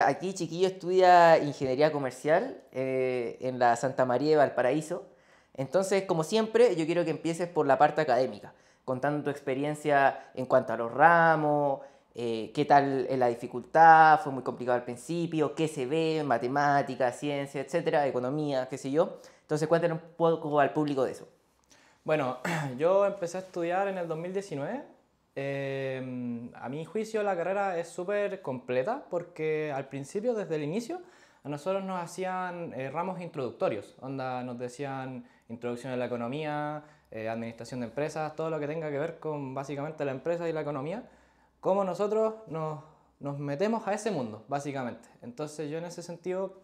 Aquí Chiquillo estudia ingeniería comercial eh, en la Santa María de Valparaíso. Entonces, como siempre, yo quiero que empieces por la parte académica, contando tu experiencia en cuanto a los ramos, eh, qué tal es la dificultad, fue muy complicado al principio, qué se ve, matemáticas, ciencia, etcétera, economía, qué sé yo. Entonces, cuéntanos un poco al público de eso. Bueno, yo empecé a estudiar en el 2019 Em, a mi juicio la carrera es súper completa porque al principio, desde el inicio, a nosotros nos hacían eh, ramos introductorios, onda nos decían introducción a la economía, eh, administración de empresas, todo lo que tenga que ver con básicamente la empresa y la economía, cómo nosotros nos, metemos a ese mundo, básicamente. Entonces yo en ese sentido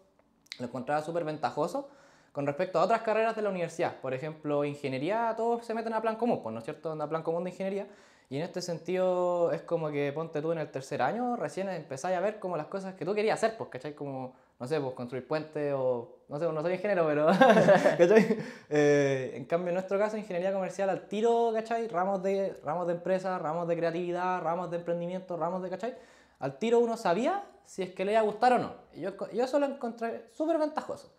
lo encontraba súper ventajoso con respecto a otras carreras de la universidad, por ejemplo, ingeniería, todos se meten a plan común, pues, ¿no es cierto? Onda plan común de ingeniería y en este sentido es como que ponte tú en el tercer año, recién empezáis a ver como las cosas que tú querías hacer, pues, ¿cachai? Como, no sé, pues construir puentes o, no sé, no soy ingeniero, pero, ¿cachai? Eh, en cambio, en nuestro caso, ingeniería comercial al tiro, ¿cachai? Ramos de, ramos de empresa, ramos de creatividad, ramos de emprendimiento, ramos de, ¿cachai? Al tiro uno sabía si es que le iba a gustar o no. yo, yo eso lo encontré súper ventajoso.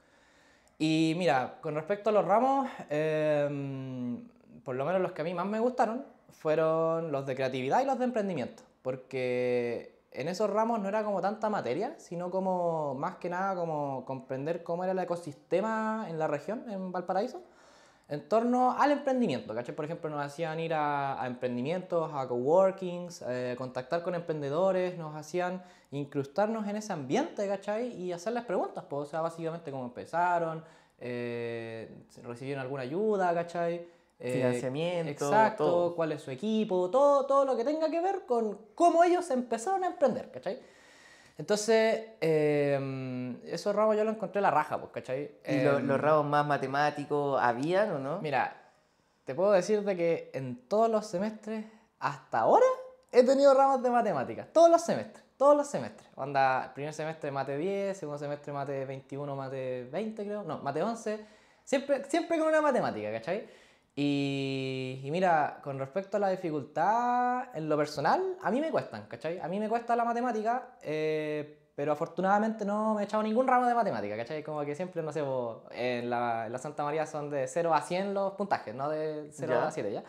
Y mira, con respecto a los ramos, em, por lo menos los que a mí más me gustaron, fueron los de creatividad y los de emprendimiento, porque en esos ramos no era como tanta materia, sino como más que nada como comprender cómo era el ecosistema en la región, en Valparaíso, en torno al emprendimiento. ¿cachai? Por ejemplo, nos hacían ir a, emprendimientos, a coworkings, eh, contactar con emprendedores, nos hacían incrustarnos en ese ambiente ¿cachai? y hacerles preguntas, pues, o sea, básicamente cómo empezaron, eh, recibieron alguna ayuda, ¿cachai? Eh, financiamiento, exacto, cuál es su equipo, todo, todo lo que tenga que ver con cómo ellos empezaron a emprender, ¿cachai? Entonces, eh, esos ramos yo lo encontré la raja, pues, ¿cachai? ¿Y em, los ramos más matemáticos habían o no? Mira, te puedo decirte que en todos los semestres, hasta ahora, he tenido ramos de matemáticas, todos los semestres, todos los semestres. Onda, primer semestre mate 10, segundo semestre mate 21, mate 20, creo, no, mate 11, siempre, siempre con una matemática, ¿cachai? Y, mira, con respecto a la dificultad, en lo personal, a mí me cuestan, ¿cachai? A mí me cuesta la matemática, eh, pero afortunadamente no me he echado ningún ramo de matemática, ¿cachai? Como que siempre, no sé, en, la, Santa María son de 0 a 100 los puntajes, no de 0 a 7, ¿ya?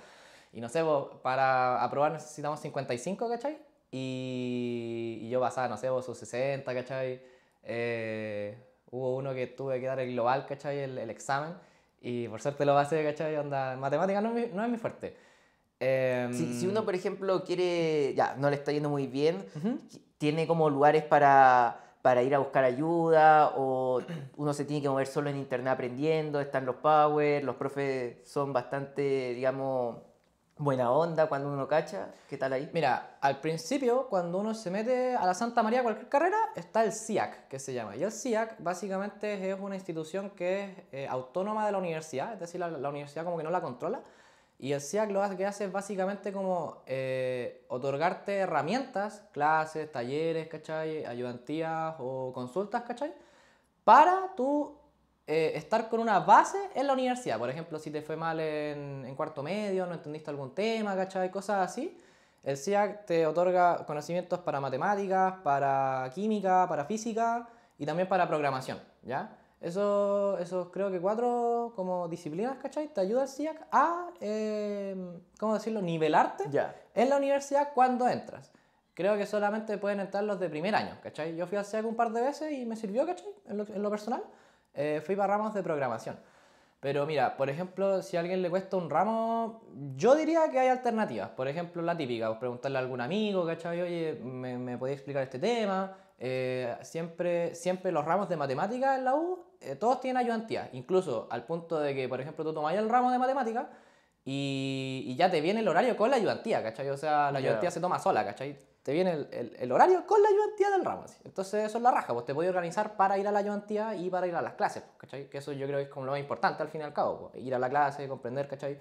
Y no sé, para aprobar necesitamos 55, ¿cachai? Y, y yo pasaba, no sé, vos, sus 60, ¿cachai? Eh, hubo uno que tuve que dar el global, ¿cachai? el, el examen y por suerte lo hacer, ¿cachai? Onda, matemática no, es mi fuerte. Em, si, uno, por ejemplo, quiere, ya, no le está yendo muy bien, tiene como lugares para, para ir a buscar ayuda o uno se tiene que mover solo en internet aprendiendo, están los power, los profes son bastante, digamos, buena onda cuando uno cacha? ¿Qué tal ahí? Mira, al principio, cuando uno se mete a la Santa María cualquier carrera, está el CIAC, que se llama. Y el CIAC básicamente es una institución que es eh, autónoma de la universidad, es decir, la, universidad como que no la controla. Y el CIAC lo que hace es básicamente como eh, otorgarte herramientas, clases, talleres, ¿cachai? Ayudantías o consultas, ¿cachai? Para tú eh, estar con una base en la universidad. Por ejemplo, si te fue mal en, cuarto medio, no entendiste algún tema, ¿cachai? Cosas así. El SIAC te otorga conocimientos para matemáticas, para química, para física y también para programación, ¿ya? Eso, esos creo que cuatro como disciplinas, ¿cachai? Te ayuda el SIAC a, em, ¿cómo decirlo?, nivelarte en la universidad cuando entras. Creo que solamente pueden entrar los de primer año, ¿cachai? Yo fui al SIAC un par de veces y me sirvió, ¿cachai? en lo personal. Eh, fui para ramos de programación. Pero mira, por ejemplo, si a alguien le cuesta un ramo, yo diría que hay alternativas. Por ejemplo, la típica, pues, preguntarle a algún amigo, ¿cachai? Oye, ¿me, me podéis explicar este tema? Eh, siempre, siempre los ramos de matemáticas en la U, eh, todos tienen ayudantía. Incluso al punto de que, por ejemplo, tú tomáis el ramo de matemáticas y, ya te viene el horario con la ayudantía, ¿cachai? O sea, la ayudantía se toma sola, ¿cachai? te viene el, el, horario con la ayudantía del ramo. Así. Entonces eso es la raja, pues te podés organizar para ir a la ayudantía y para ir a las clases, pues, ¿cachai? Que eso yo creo que es como lo más importante al fin y al cabo, pues, ir a la clase, comprender, ¿cachai?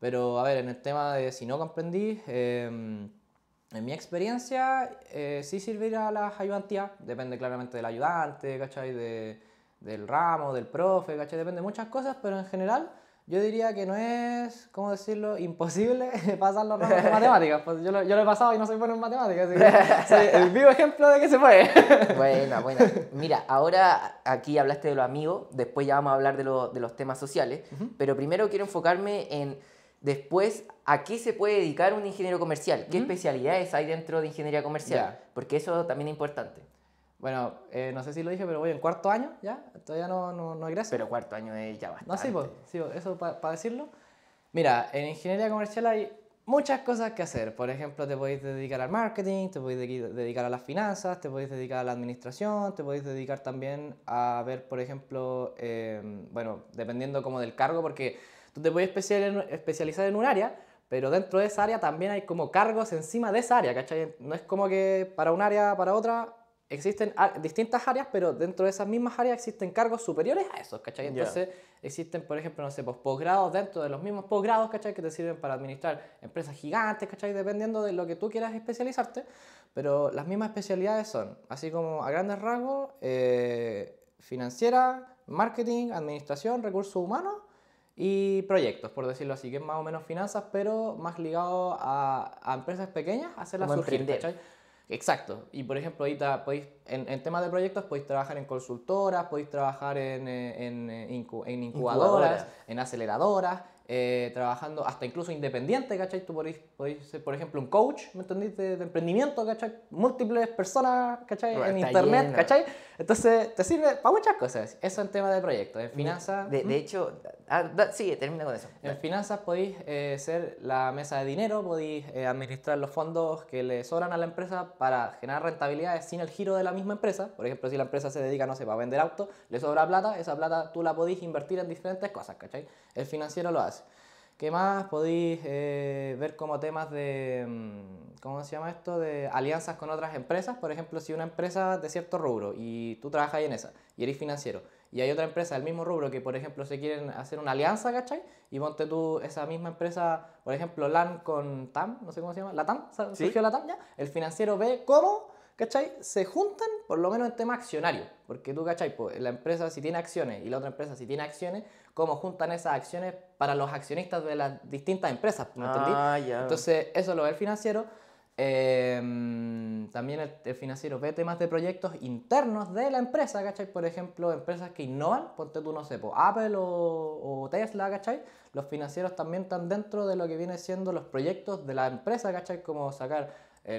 Pero a ver, en el tema de si no comprendí, em, en mi experiencia eh, sí sirve ir a las ayudantías, depende claramente del ayudante, ¿cachai? De, del ramo, del profe, ¿cachai? Depende de muchas cosas, pero en general yo diría que no es, ¿cómo decirlo?, imposible pasar los ramos matemáticas. Pues yo, lo, he pasado y no soy bueno en matemáticas, así el vivo ejemplo de que se puede. Bueno, bueno, Mira, ahora aquí hablaste de los amigos, después ya vamos a hablar de, los temas sociales, pero primero quiero enfocarme en después a qué se puede dedicar un ingeniero comercial, qué especialidades hay dentro de ingeniería comercial, porque eso también es importante. Bueno, eh, no sé si lo dije, pero voy en cuarto año ya, todavía no, no, no Pero cuarto año es ya bastante. No, sí, sí, eso para decirlo. Mira, en ingeniería comercial hay muchas cosas que hacer. Por ejemplo, te podéis dedicar al marketing, te podéis dedicar a las finanzas, te podéis dedicar a la administración, te podéis dedicar también a ver, por ejemplo, em, bueno, dependiendo como del cargo, porque tú te puedes especializar en un área, pero dentro de esa área también hay como cargos encima de esa área, ¿cachai? No es como que para un área, para otra, existen distintas áreas, pero dentro de esas mismas áreas existen cargos superiores a esos, ¿cachai? Entonces existen, por ejemplo, no sé, pues, posgrados dentro de los mismos posgrados, ¿cachai? Que te sirven para administrar empresas gigantes, ¿cachai? Dependiendo de lo que tú quieras especializarte, pero las mismas especialidades son, así como a grandes rasgos, eh, financiera, marketing, administración, recursos humanos y proyectos, por decirlo así, que es más o menos finanzas, pero más ligado a, empresas pequeñas, hacerlas surgir, emprender. Exacto. Y por ejemplo, podéis, en, en temas de proyectos podéis trabajar en consultoras, podéis trabajar en, eh, eh, en, incubadoras, en aceleradoras, eh, trabajando hasta incluso independiente, ¿cachai? Tú podéis, podéis, ser, por ejemplo, un coach, ¿me entendiste? De, emprendimiento, ¿cachai? Múltiples personas, ¿cachai? en internet, ¿cachai? Entonces, te sirve para muchas cosas. Eso en tema de proyectos. En finanzas... De, ¿Mm? hecho, ah, sí, termina con eso. En finanzas podéis eh, ser la mesa de dinero, podéis eh, administrar los fondos que le sobran a la empresa para generar rentabilidades sin el giro de la misma empresa. Por ejemplo, si la empresa se dedica, no sé, a vender autos, le sobra plata, esa plata tú la podéis invertir en diferentes cosas, ¿cachai? El financiero lo hace. ¿Qué más? Podéis eh, ver como temas de, mm, ¿cómo se llama esto? De alianzas con otras empresas. Por ejemplo, si una empresa de cierto rubro y tú trabajas en esa y eres financiero, y hay otra empresa del mismo rubro que, por ejemplo, se quieren hacer una alianza, ¿cachai? Y ponte tú esa misma empresa, por ejemplo, LAN con TAM, no sé cómo se llama, ¿LATAM? ¿Surgió LATAM ya? El financiero ve cómo ¿cachai? Se juntan, por lo menos en tema accionario, porque tú, ¿cachai? Pues, la empresa si tiene acciones y la otra empresa si tiene acciones, ¿cómo juntan esas acciones para los accionistas de las distintas empresas? ¿Me entendí? Ah, Entonces, eso lo ve el financiero. Em, también el, financiero ve temas de proyectos internos de la empresa, ¿cachai? Por ejemplo, empresas que innovan, ponte tú, no sé, Apple o, Tesla, ¿cachai? Los financieros también están dentro de lo que viene siendo los proyectos de la empresa, ¿cachai? Como sacar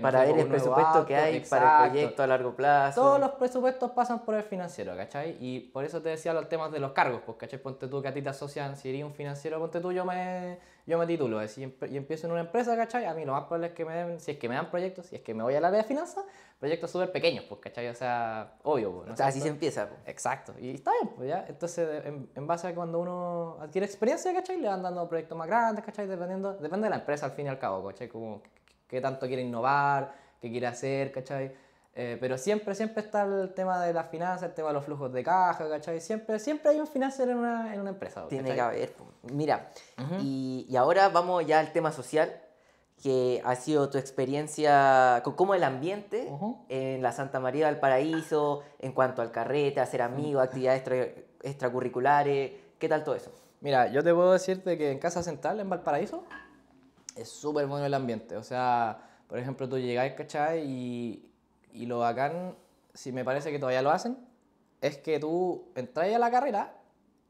para ver el presupuesto que hay para el proyecto a largo plazo. Todos los presupuestos pasan por el financiero, ¿cachai? Y por eso te decía los temas de los cargos, pues, ¿cachai? Ponte tú que a ti te asocian, si eres un financiero, ponte tú, yo me, yo me titulo Si y empiezo en una empresa, ¿cachai? A mí lo más probable es que me den, si es que me dan proyectos, si es que me voy a la área de finanzas, proyectos súper pequeños, pues, ¿cachai? O sea, obvio, pues, ¿no? o sea, así se empieza. Pues. Exacto, y está bien, pues ya. Entonces, en, base a cuando uno adquiere experiencia, ¿cachai? Le van dando proyectos más grandes, ¿cachai? Dependiendo, depende de la empresa al fin y al cabo, ¿cachai? Como, qué tanto quiere innovar, qué quiere hacer, ¿cachai? Eh, pero siempre, siempre está el tema de las finanzas, el tema de los flujos de caja, ¿cachai? Siempre, siempre hay un financiero en una, empresa. Tiene que haber. Mira, y, y, ahora vamos ya al tema social, que ha sido tu experiencia con cómo el ambiente en la Santa María del Paraíso, en cuanto al carrete, hacer amigos, actividades extracurriculares, ¿qué tal todo eso? Mira, yo te puedo decirte que en Casa Central, en Valparaíso, es súper bueno el ambiente. O sea, por ejemplo, tú llegáis, ¿cachai? Y, lo bacán, si me parece que todavía lo hacen, es que tú entras a la carrera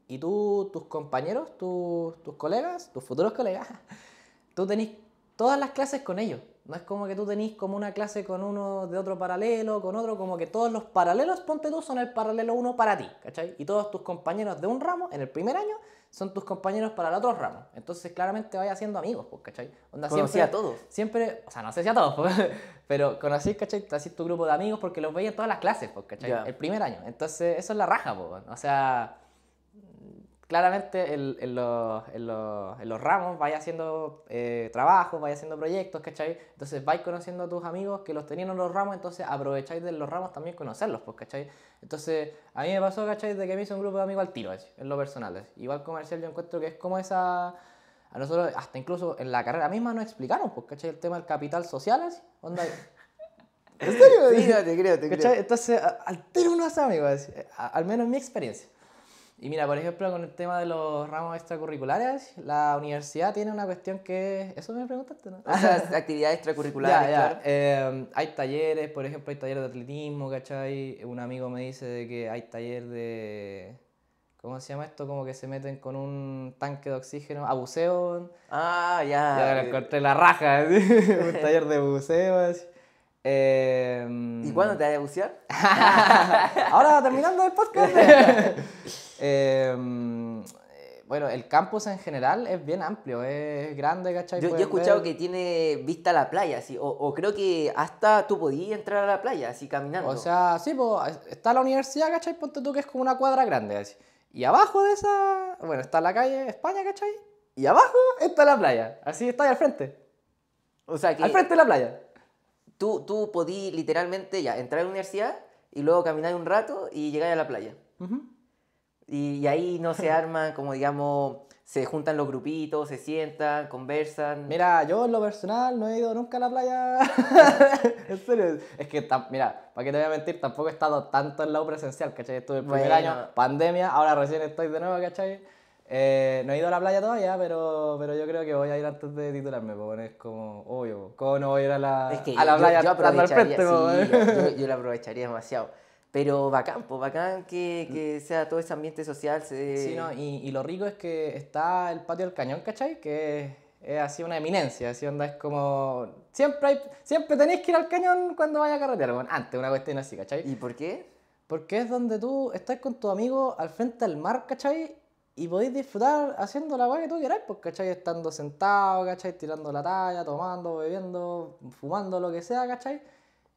y tú, tus compañeros, tus colegas, tus futuros colegas, tú tenés todas las clases con ellos. No es como que tú tenés como una clase con uno de otro paralelo, con otro, como que todos los paralelos, ponte tú, son el paralelo uno para ti, ¿cachai? Y todos tus compañeros de un ramo en el primer año son tus compañeros para el otro ramo. Entonces, claramente vaya haciendo amigos, pues, ¿cachai? Onda, conocí a todos. Siempre, o sea, no sé si a todos, pues, pero conocí, ¿cachai? Así tu grupo de amigos porque los veía en todas las clases, pues, ¿cachai? El primer año. Entonces, eso es la raja, pues, o sea claramente en, los, en, los, en los, ramos vaya haciendo eh, trabajos, vaya haciendo proyectos, ¿cachai? Entonces vais conociendo a tus amigos que los tenían en los ramos, entonces aprovecháis de los ramos también conocerlos, pues, ¿cachai? Entonces a mí me pasó, ¿cachai? De que me hice un grupo de amigos al tiro, en lo personal. Igual comercial yo encuentro que es como esa... A nosotros, hasta incluso en la carrera misma nos explicaron, pues, ¿cachai? El tema del capital social, onda... Entonces, al unos amigos, al menos en mi experiencia. Y mira, por ejemplo, con el tema de los ramos extracurriculares, la universidad tiene una cuestión que... es... Eso me preguntaste, ¿no? O sea, actividades extracurriculares, em, hay talleres, por ejemplo, hay talleres de atletismo, ¿cachai? Un amigo me dice de que hay taller de... ¿Cómo se llama esto? Como que se meten con un tanque de oxígeno a buceo. Ah, ya. Ya encontré la raja, un taller de buceo. Así. Em, ¿Y cuándo te vas a bucear? Ahora, terminando el podcast. Em, bueno, el campus en general es bien amplio, es grande, Yo, he escuchado que tiene vista a la playa, o, creo que hasta tú podías entrar a la playa, así caminando. O sea, sí, está la universidad, ¿cachai? Ponte tú que es como una cuadra grande, así. Y abajo de esa, bueno, está la calle España, ¿cachai? Y abajo está la playa, así está ahí al frente. O sea, que... Al frente de la playa tú, tú podí literalmente ya entrar a la universidad y luego caminar un rato y llegar a la playa. y, ahí no se arman, como digamos, se juntan los grupitos, se sientan, conversan. Mira, yo en lo personal no he ido nunca a la playa. Es que, mira, para que te voy a mentir, tampoco he estado tanto en la presencial, ¿cachai? Estuve el primer año, pandemia, ahora recién estoy de nuevo, ¿cachai? Eh, no he ido a la playa todavía, pero, pero yo creo que voy a ir antes de titularme, porque es como, obvio, ¿cómo no voy a ir a la, a la playa? Yo, aprovecharía, yo, la aprovecharía demasiado. Pero bacán, pues bacán que, que mm. sea todo ese ambiente social. Sí, no, y, lo rico es que está el patio del cañón, ¿cachai? Que es, así una eminencia, así onda, es como... Siempre, hay, siempre tenéis que ir al cañón cuando vayas a carretera, bueno, antes, una cuestión así, ¿cachai? ¿Y por qué? Porque es donde tú estás con tu amigo al frente del mar, ¿cachai? y podéis disfrutar haciendo la guay que tú queráis, porque ¿cachai? Estando sentado, ¿cachai? Tirando la talla, tomando, bebiendo, fumando, lo que sea, ¿cachai?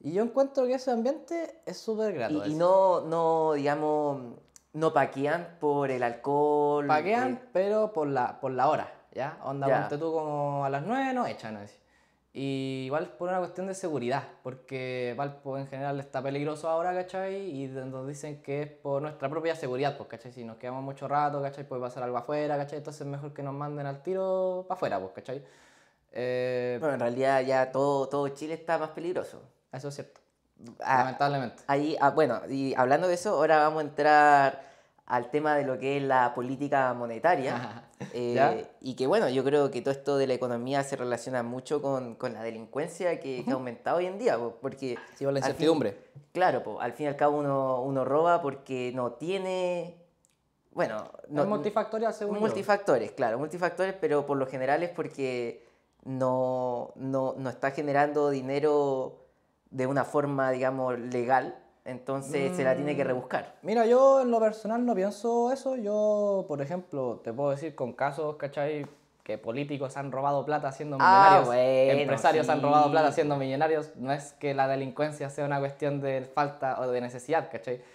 Y yo encuentro que ese ambiente es súper grato. Y, no, no, digamos, no paquean por el alcohol. Paquean, eh, pero por la, por la hora, ¿ya? Onda, tú como a las nueve, no echan así. Y igual por una cuestión de seguridad, porque Valpo en general está peligroso ahora, ¿cachai? Y nos dicen que es por nuestra propia seguridad, pues, ¿cachai? Si nos quedamos mucho rato, ¿cachai? Puede pasar algo afuera, ¿cachai? Entonces es mejor que nos manden al tiro para afuera, pues, ¿cachai? Eh, bueno, en realidad ya todo, todo Chile está más peligroso. Eso es cierto. Ah, Lamentablemente. Ahí, ah, bueno, y hablando de eso, ahora vamos a entrar al tema de lo que es la política monetaria. Eh, y que bueno, yo creo que todo esto de la economía se relaciona mucho con, con la delincuencia que, ha aumentado hoy en día, porque... la incertidumbre. claro, al fin y al cabo uno, uno roba porque no tiene... Bueno, no, multifactorial según Multifactores, claro, multifactores, pero por lo general es porque no, no, no está generando dinero de una forma, digamos, legal, entonces se la tiene que mm. rebuscar. Mira, yo en lo personal no pienso eso. Yo, por ejemplo, te puedo decir con casos, ¿cachai? Que políticos han robado plata siendo ah, millonarios. empresarios han robado plata siendo millonarios. No es que la delincuencia sea una cuestión de falta o de necesidad, ¿cachai?